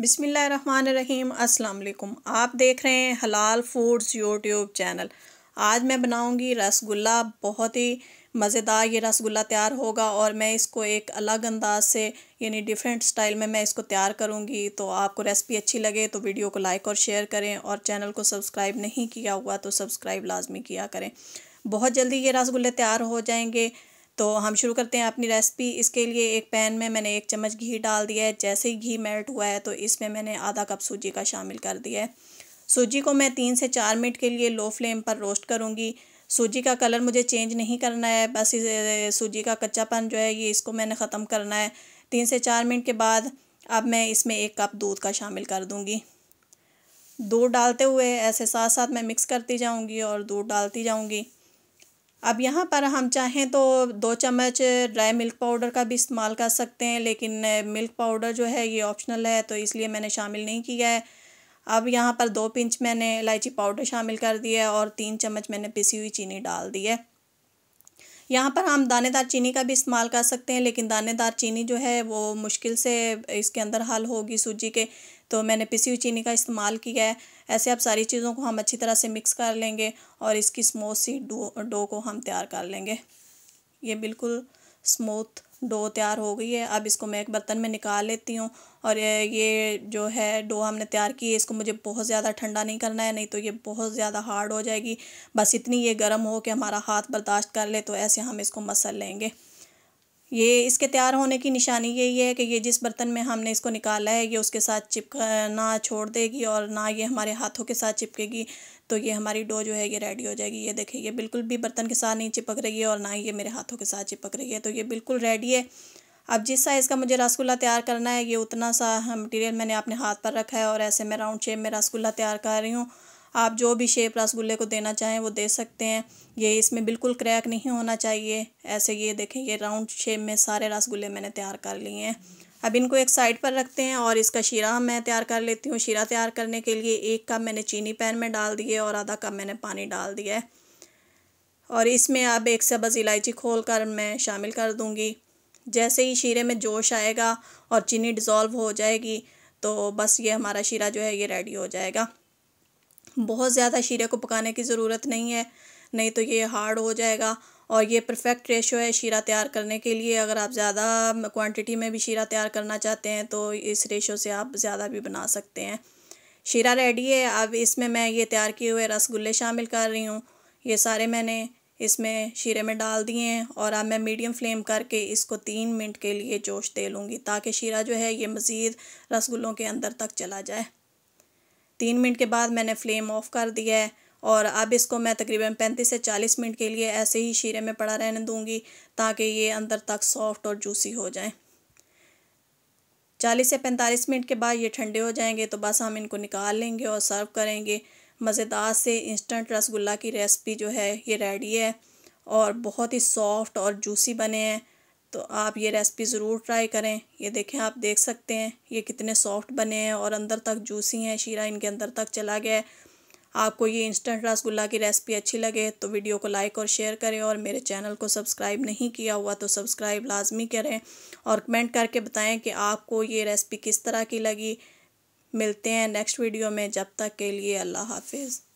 बिसमीम् अल्लाम आप देख रहे हैं हलाल फूड्स यूट्यूब चैनल आज मैं बनाऊंगी रसगुल्ला बहुत ही मज़ेदार ये रसगुल्ला तैयार होगा और मैं इसको एक अलग अंदाज से यानी डिफरेंट स्टाइल में मैं इसको तैयार करूंगी तो आपको रेसिपी अच्छी लगे तो वीडियो को लाइक और शेयर करें और चैनल को सब्सक्राइब नहीं किया हुआ तो सब्सक्राइब लाजमी किया करें बहुत जल्दी ये रसगुल्ले तैयार हो जाएंगे तो हम शुरू करते हैं अपनी रेसिपी इसके लिए एक पैन में मैंने एक चम्मच घी डाल दिया है जैसे ही घी मेल्ट हुआ है तो इसमें मैंने आधा कप सूजी का शामिल कर दिया है सूजी को मैं तीन से चार मिनट के लिए लो फ्लेम पर रोस्ट करूँगी सूजी का कलर मुझे चेंज नहीं करना है बस इस सूजी का कच्चापन जो है ये इसको मैंने ख़त्म करना है तीन से चार मिनट के बाद अब मैं इसमें एक कप दूध का शामिल कर दूँगी दूध डालते हुए ऐसे साथ साथ मैं मिक्स करती जाऊँगी और दूध डालती जाऊँगी अब यहाँ पर हम चाहें तो दो चम्मच ड्राई मिल्क पाउडर का भी इस्तेमाल कर सकते हैं लेकिन मिल्क पाउडर जो है ये ऑप्शनल है तो इसलिए मैंने शामिल नहीं किया है अब यहाँ पर दो पिंच मैंने इलायची पाउडर शामिल कर दिया है और तीन चम्मच मैंने पिसी हुई चीनी डाल दी है यहाँ पर हम दानेदार चीनी का भी इस्तेमाल कर सकते हैं लेकिन दानेदार चीनी जो है वो मुश्किल से इसके अंदर हल होगी सूजी के तो मैंने पिसी हुई चीनी का इस्तेमाल किया है ऐसे आप सारी चीज़ों को हम अच्छी तरह से मिक्स कर लेंगे और इसकी स्मूथ सी डो डो को हम तैयार कर लेंगे ये बिल्कुल स्मूथ डो तैयार हो गई है अब इसको मैं एक बर्तन में निकाल लेती हूँ और ये जो है डो हमने तैयार की है इसको मुझे बहुत ज़्यादा ठंडा नहीं करना है नहीं तो ये बहुत ज़्यादा हार्ड हो जाएगी बस इतनी ये गर्म हो कि हमारा हाथ बर्दाश्त कर ले तो ऐसे हम इसको मसल लेंगे ये इसके तैयार होने की निशानी यही है कि ये जिस बर्तन में हमने इसको निकाला है ये उसके साथ चिपकना छोड़ देगी और ना ये हमारे हाथों के साथ चिपकेगी तो ये हमारी डो जो है ये रेडी हो जाएगी ये देखिए ये बिल्कुल भी बर्तन के साथ नहीं चिपक रही है और ना ही ये मेरे हाथों के साथ चिपक रही है तो ये बिल्कुल रेडी है अब जिस साइज़ का मुझे रसगुल्ला तैयार करना है ये उतना सा मटेरियल मैंने अपने हाथ पर रखा है और ऐसे मैं राउंड शेप में रसगुल्ला तैयार कर रही हूँ आप जो भी शेप रसगुल्ले को देना चाहें वो दे सकते हैं ये इसमें बिल्कुल क्रैक नहीं होना चाहिए ऐसे ये देखें ये राउंड शेप में सारे रसगुल्ले मैंने तैयार कर लिए हैं अब इनको एक साइड पर रखते हैं और इसका शीरा मैं तैयार कर लेती हूँ शीरा तैयार करने के लिए एक कप मैंने चीनी पैन में डाल दिए और आधा कप मैंने पानी डाल दिया है और इसमें अब एक सब्ज़ इलायची खोल कर मैं शामिल कर दूँगी जैसे ही शीरे में जोश आएगा और चीनी डिज़ोल्व हो जाएगी तो बस ये हमारा शीरा जो है ये रेडी हो जाएगा बहुत ज़्यादा शीरे को पकाने की ज़रूरत नहीं है नहीं तो ये हार्ड हो जाएगा और ये परफेक्ट रेशो है शीरा तैयार करने के लिए अगर आप ज़्यादा क्वांटिटी में भी शीरा तैयार करना चाहते हैं तो इस रेशो से आप ज़्यादा भी बना सकते हैं शीरा रेडी है अब इसमें मैं ये तैयार किए हुए रसगुल्ले शामिल कर रही हूँ ये सारे मैंने इसमें शीरे में डाल दिए हैं और अब मैं मीडियम फ्लेम करके इसको तीन मिनट के लिए जोश दे लूँगी ताकि शीरा जो है ये मज़ीद रसगुल्लों के अंदर तक चला जाए तीन मिनट के बाद मैंने फ्लेम ऑफ़ कर दिया है और अब इसको मैं तकरीबन पैंतीस से चालीस मिनट के लिए ऐसे ही शीरे में पड़ा रहने दूँगी ताकि ये अंदर तक सॉफ्ट और जूसी हो जाए चालीस से पैंतालीस मिनट के बाद ये ठंडे हो जाएंगे तो बस हम इनको निकाल लेंगे और सर्व करेंगे मज़ेदार से इंस्टेंट रसगुल्ला की रेसिपी जो है ये रेडी है और बहुत ही सॉफ्ट और जूसी बने हैं तो आप ये रेसिपी ज़रूर ट्राई करें ये देखें आप देख सकते हैं ये कितने सॉफ्ट बने हैं और अंदर तक जूसी हैं शीरा इनके अंदर तक चला गया है आपको ये इंस्टेंट रसगुल्ला की रेसिपी अच्छी लगे तो वीडियो को लाइक और शेयर करें और मेरे चैनल को सब्सक्राइब नहीं किया हुआ तो सब्सक्राइब लाजमी करें और कमेंट करके बताएं कि आपको ये रेसिपी किस तरह की लगी मिलते हैं नेक्स्ट वीडियो में जब तक के लिए अल्लाह हाफिज़